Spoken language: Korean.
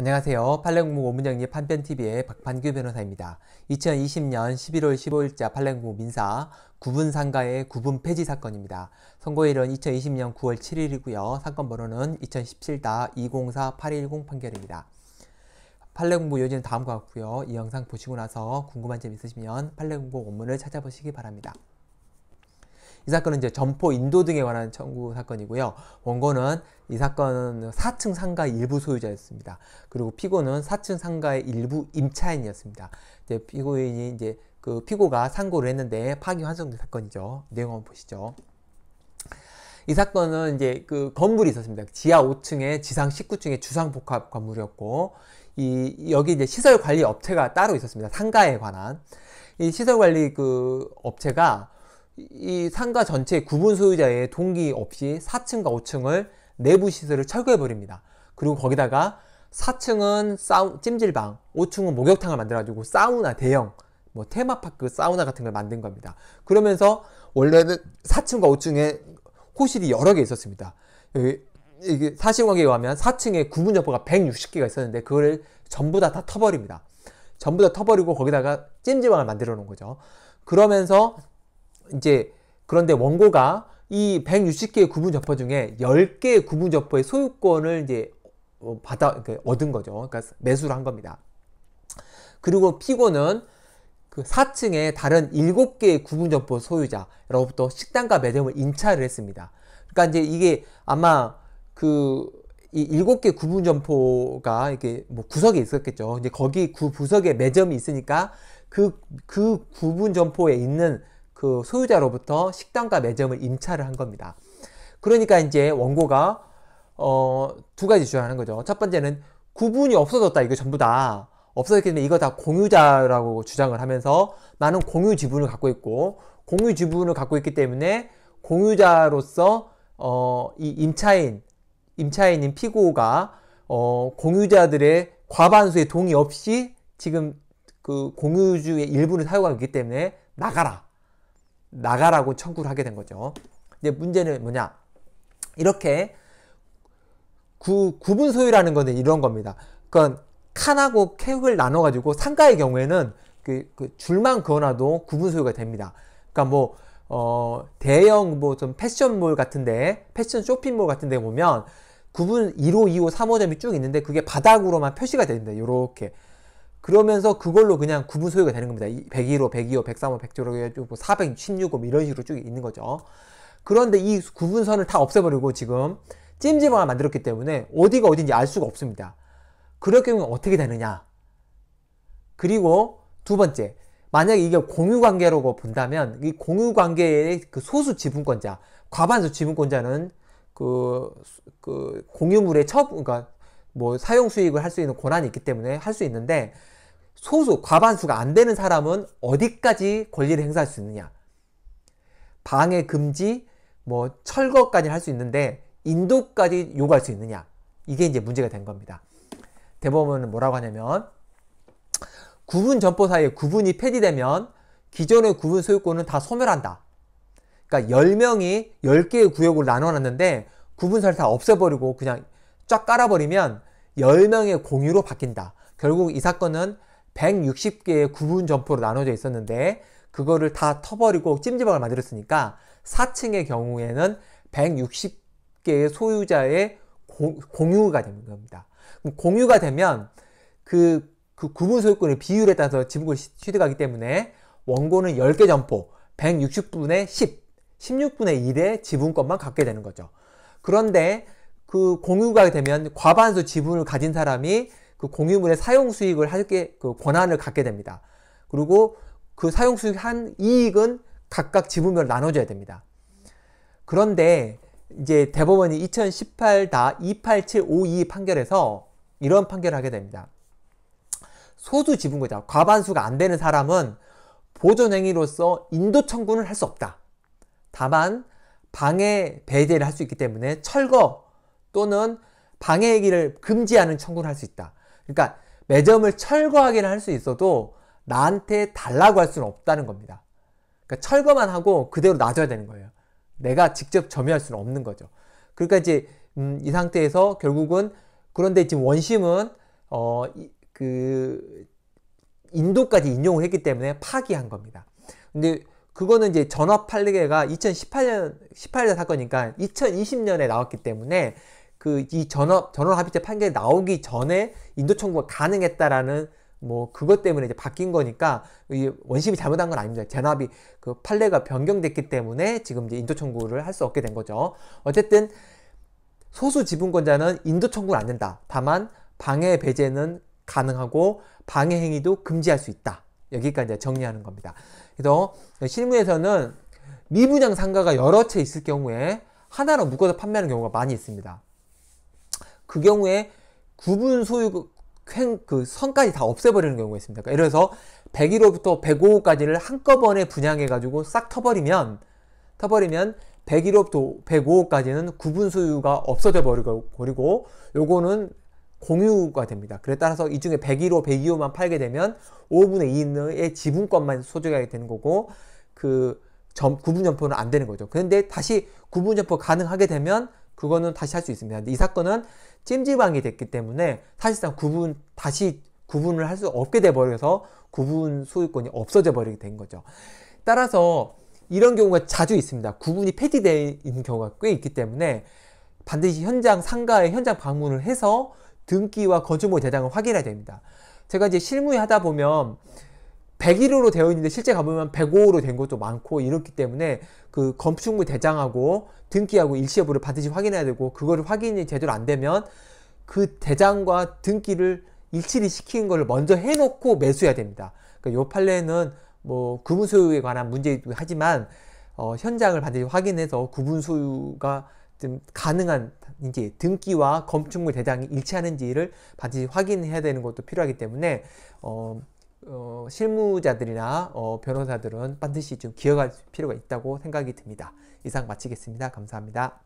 안녕하세요. 팔레공무 오문영리 판변TV의 박판규 변호사입니다. 2020년 11월 15일자 팔레공무 민사 구분 상가의 구분 폐지 사건입니다. 선고일은 2020년 9월 7일이고요. 사건 번호는 2017-204-810 판결입니다. 팔레공부 요지는 다음과 같고요. 이 영상 보시고 나서 궁금한 점 있으시면 팔레공부 원문을 찾아보시기 바랍니다. 이 사건은 이제 점포 인도 등에 관한 청구 사건이고요. 원고는 이 사건은 4층 상가 일부 소유자였습니다. 그리고 피고는 4층 상가의 일부 임차인이었습니다. 이제 피고인이 이제 그 피고가 상고를 했는데 파기 환송된 사건이죠. 내용 한번 보시죠. 이 사건은 이제 그 건물이 있었습니다. 지하 5층에 지상 19층에 주상복합 건물이었고 이 여기 이제 시설 관리 업체가 따로 있었습니다. 상가에 관한 이 시설 관리 그 업체가 이 상가 전체 구분 소유자의 동기 없이 4층과 5층을 내부 시설을 철거해 버립니다. 그리고 거기다가 4층은 사우, 찜질방, 5층은 목욕탕을 만들어가지고 사우나 대형, 뭐 테마파크 사우나 같은 걸 만든 겁니다. 그러면서 원래는 4층과 5층에 호실이 여러 개 있었습니다. 그, 이게 사실관계에 의하면 4층에 구분 여포가 160개가 있었는데 그걸 전부 다 다 터버립니다. 전부 다 터버리고 거기다가 찜질방을 만들어 놓은 거죠. 그러면서 이제 그런데 원고가 이 160개의 구분점포 중에 10개의 구분점포의 소유권을 이제 어, 받아 그러니까 얻은 거죠. 그러니까 매수를 한 겁니다. 그리고 피고는 그 4층에 다른 7개의 구분점포 소유자로부터 식당과 매점을 인차를 했습니다. 그러니까 이제 이게 아마 그 이 7개 구분점포가 이렇게 뭐 구석에 있었겠죠. 이제 거기 그 구 부석에 매점이 있으니까 그, 그 구분점포에 있는 그 소유자로부터 식당과 매점을 임차를 한 겁니다. 그러니까 이제 원고가 어, 두 가지 주장하는 거죠. 첫 번째는 구분이 없어졌다. 이거 전부 다 없어졌기 때문에 이거 다 공유자라고 주장을 하면서 나는 공유 지분을 갖고 있고 공유 지분을 갖고 있기 때문에 공유자로서 어, 이 임차인 임차인인 피고가 어, 공유자들의 과반수의 동의 없이 지금 그 공유주의 일부를 사용하기 때문에 나가라. 나가라고 청구를 하게 된 거죠. 근데 문제는 뭐냐? 이렇게 구, 구분 소유라는 거는 이런 겁니다. 그건 칸하고 캡을 나눠가지고 상가의 경우에는 그, 그 줄만 그어놔도 구분 소유가 됩니다. 그러니까 뭐 어, 대형 뭐 좀 패션몰 같은데 패션 쇼핑몰 같은데 보면 구분 1호, 2호, 3호점이 쭉 있는데 그게 바닥으로만 표시가 됩니다. 이렇게 그러면서 그걸로 그냥 구분 소유가 되는 겁니다. 101호, 102호, 103호, 109호, 416호 이런 식으로 쭉 있는 거죠. 그런데 이 구분선을 다 없애버리고 지금 찜질방을 만들었기 때문에 어디가 어딘지 알 수가 없습니다. 그렇게 되면 어떻게 되느냐. 그리고 두 번째, 만약 에 이게 공유 관계라고 본다면 이 공유 관계의 그 소수 지분권자, 과반수 지분권자는 그, 그 공유물의 처분, 그러니까 뭐 사용 수익을 할 수 있는 권한이 있기 때문에 할 수 있는데 소수 과반수가 안 되는 사람은 어디까지 권리를 행사할 수 있느냐 방해 금지 뭐 철거까지 할 수 있는데 인도까지 요구할 수 있느냐 이게 이제 문제가 된 겁니다 대법원은 뭐라고 하냐면 구분 점포 사이에 구분이 폐지되면 기존의 구분 소유권은 다 소멸한다 그러니까 10명이 10개의 구역으로 나눠놨는데 구분사를 다 없애버리고 그냥 쫙 깔아버리면 10명의 공유로 바뀐다. 결국 이 사건은 160개의 구분 점포로 나눠져 있었는데 그거를 다 터버리고 찜질방을 만들었으니까 4층의 경우에는 160개의 소유자의 공유가 되는 겁니다. 공유가 되면 그, 그 구분 소유권의 비율에 따라서 지분을 취득하기 때문에 원고는 10개 점포, 160분의 10, 16분의 1의 지분권만 갖게 되는 거죠. 그런데 그 공유가 되면 과반수 지분을 가진 사람이 그 공유물의 사용 수익을 하게 그 권한을 갖게 됩니다. 그리고 그 사용 수익 한 이익은 각각 지분별 나눠줘야 됩니다. 그런데 이제 대법원이 2 0 1 8 28752 판결에서 이런 판결을 하게 됩니다. 소수 지분권자, 과반수가 안 되는 사람은 보존행위로서 인도 청구는 할 수 없다. 다만 방해 배제를 할 수 있기 때문에 철거 또는 방해기를 금지하는 청구를 할 수 있다. 그러니까 매점을 철거하기는 할 수 있어도 나한테 달라고 할 수는 없다는 겁니다. 그러니까 철거만 하고 그대로 놔줘야 되는 거예요. 내가 직접 점유할 수는 없는 거죠. 그러니까 이제 음, 이 상태에서 결국은 그런데 지금 원심은 어, 이, 그 인도까지 인용을 했기 때문에 파기한 겁니다. 근데 그거는 이제 전업 리례가 2018년 18년 사건이니까 2020년에 나왔기 때문에 그이 전업 전원 합의체 판결이 나오기 전에 인도 청구가 가능했다라는 뭐 그것 때문에 이제 바뀐 거니까 이 원심이 잘못한 건 아닙니다. 재납이그 판례가 변경됐기 때문에 지금 이제 인도 청구를 할 수 없게 된 거죠. 어쨌든 소수 지분권자는 인도 청구를안 된다. 다만 방해 배제는 가능하고 방해 행위도 금지할 수 있다. 여기까지 정리하는 겁니다. 그래서 실무에서는 미분양 상가가 여러 채 있을 경우에 하나로 묶어서 판매하는 경우가 많이 있습니다. 그 경우에 구분 소유 그, 그 선까지 다 없애버리는 경우가 있습니다. 그러니까 예를 들어서 101호부터 105호까지를 한꺼번에 분양해가지고 싹 터버리면 터버리면 101호부터 105호까지는 구분 소유가 없어져 버리고 요거는 공유가 됩니다. 그에 따라서 이 중에 101호, 102호만 팔게 되면 5분의 2의 지분권만 소유하게 되는 거고 그 점, 구분 점포는 안 되는 거죠. 그런데 다시 구분 점포 가능하게 되면 그거는 다시 할 수 있습니다. 근데 이 사건은 찜질방이 됐기 때문에 사실상 구분 다시 구분을 할 수 없게 돼 버려서 구분 소유권이 없어져 버리게 된 거죠. 따라서 이런 경우가 자주 있습니다. 구분이 폐지되어 있는 경우가 꽤 있기 때문에 반드시 현장 상가에 현장 방문을 해서 등기와 건축물 대장을 확인해야 됩니다. 제가 이제 실무에 하다 보면 101호로 되어 있는데 실제 가보면 105호로 된 것도 많고 이렇기 때문에 그 건축물 대장하고 등기하고 일시 여부를 반드시 확인해야 되고 그거를 확인이 제대로 안 되면 그 대장과 등기를 일치를 시키는 것 먼저 해놓고 매수해야 됩니다. 그러니까 요 판례는 뭐 구분 소유에 관한 문제이기도 하지만 어, 현장을 반드시 확인해서 구분 소유가 좀 가능한 이제 등기와 건축물 대장이 일치하는지를 반드시 확인해야 되는 것도 필요하기 때문에 어, 어, 실무자들이나 어, 변호사들은 반드시 좀 기억할 필요가 있다고 생각이 듭니다. 이상 마치겠습니다. 감사합니다.